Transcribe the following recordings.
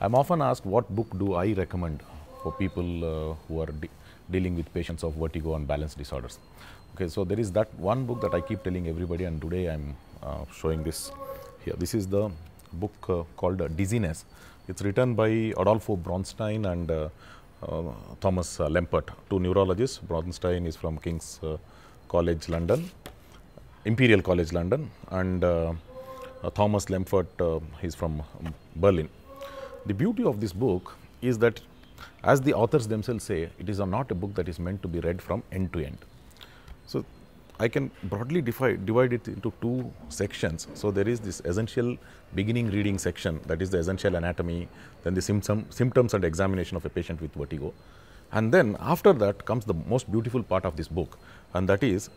I'm often asked what book do I recommend for people uh, who are de dealing with patients of vertigo and balance disorders. Okay, so there is that one book that I keep telling everybody and today I'm uh, showing this here. This is the book uh, called uh, Dizziness. It's written by Adolfo Bronstein and uh, uh, Thomas Lempert, two neurologists. Bronstein is from King's College London, Imperial College London and Thomas Lempert is from um, Berlin. The beauty of this book is that as the authors themselves say, it is not a book that is meant to be read from end to end. So, I can broadly divide, divide it into two sections. So, there is this essential beginning reading section that is the essential anatomy, then the symptom, symptoms and examination of a patient with vertigo. And then after that comes the most beautiful part of this book and that is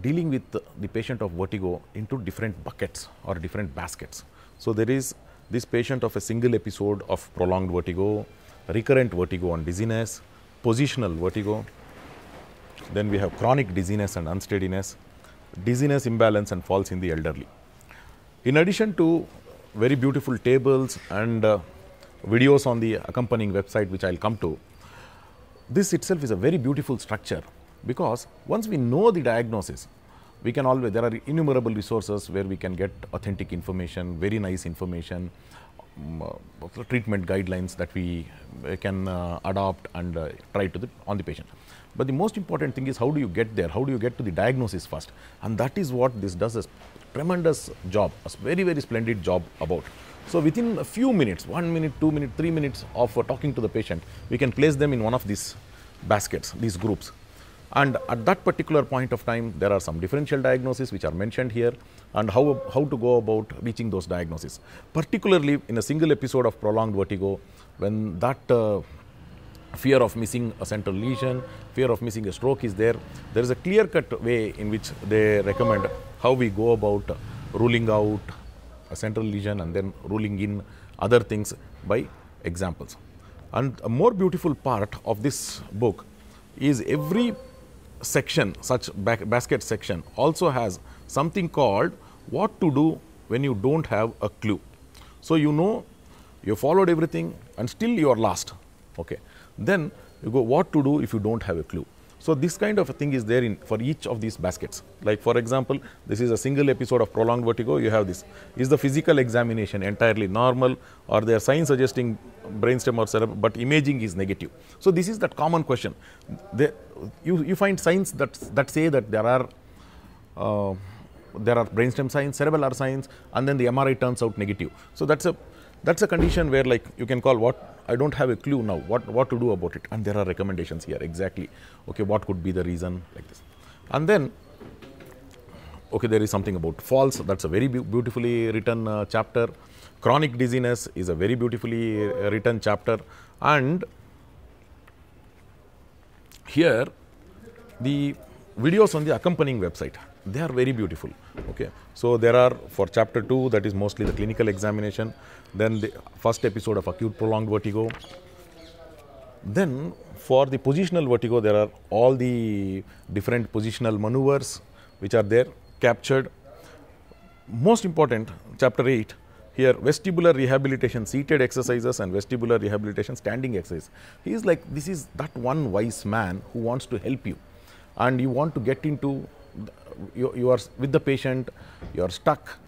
dealing with the patient of vertigo into different buckets or different baskets. So, there is this patient of a single episode of prolonged vertigo, recurrent vertigo and dizziness, positional vertigo, then we have chronic dizziness and unsteadiness, dizziness imbalance and falls in the elderly. In addition to very beautiful tables and uh, videos on the accompanying website which I will come to, this itself is a very beautiful structure because once we know the diagnosis, we can always, there are innumerable resources where we can get authentic information, very nice information, um, uh, treatment guidelines that we uh, can uh, adopt and uh, try to the, on the patient. But the most important thing is how do you get there? How do you get to the diagnosis first? And that is what this does a tremendous job, a very, very splendid job about. So within a few minutes, one minute, two minutes, three minutes of uh, talking to the patient, we can place them in one of these baskets, these groups and at that particular point of time there are some differential diagnoses which are mentioned here and how, how to go about reaching those diagnoses. Particularly in a single episode of prolonged vertigo when that uh, fear of missing a central lesion, fear of missing a stroke is there, there is a clear cut way in which they recommend how we go about ruling out a central lesion and then ruling in other things by examples. And a more beautiful part of this book is every section, such basket section also has something called what to do when you do not have a clue. So, you know you followed everything and still you are lost. Okay. Then you go what to do if you do not have a clue. So this kind of a thing is there in for each of these baskets. Like for example, this is a single episode of prolonged vertigo, you have this. Is the physical examination entirely normal or there are signs suggesting brainstem or cerebral, but imaging is negative. So this is that common question. They, you, you find signs that, that say that there are uh, there are brainstem signs, cerebellar signs and then the MRI turns out negative. So that's a that's a condition where like you can call what I don't have a clue now what what to do about it and there are recommendations here exactly okay what could be the reason like this and then okay there is something about falls that's a very be beautifully written uh, chapter chronic dizziness is a very beautifully uh, written chapter and here the videos on the accompanying website they are very beautiful okay so there are for chapter 2 that is mostly the clinical examination then the first episode of acute prolonged vertigo then for the positional vertigo there are all the different positional maneuvers which are there captured most important chapter 8 here vestibular rehabilitation seated exercises and vestibular rehabilitation standing exercise he is like this is that one wise man who wants to help you and you want to get into you, you are with the patient, you are stuck,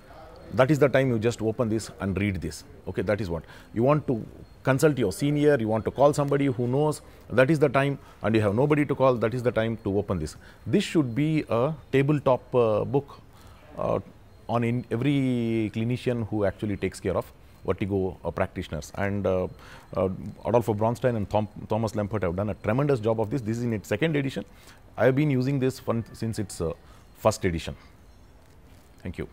that is the time you just open this and read this. Okay, that is what. You want to consult your senior, you want to call somebody who knows, that is the time and you have nobody to call, that is the time to open this. This should be a tabletop uh, book uh, on in every clinician who actually takes care of vertigo uh, practitioners. And uh, uh, Adolfo Bronstein and Thom Thomas Lempert have done a tremendous job of this. This is in its second edition. I have been using this since its first edition. Thank you.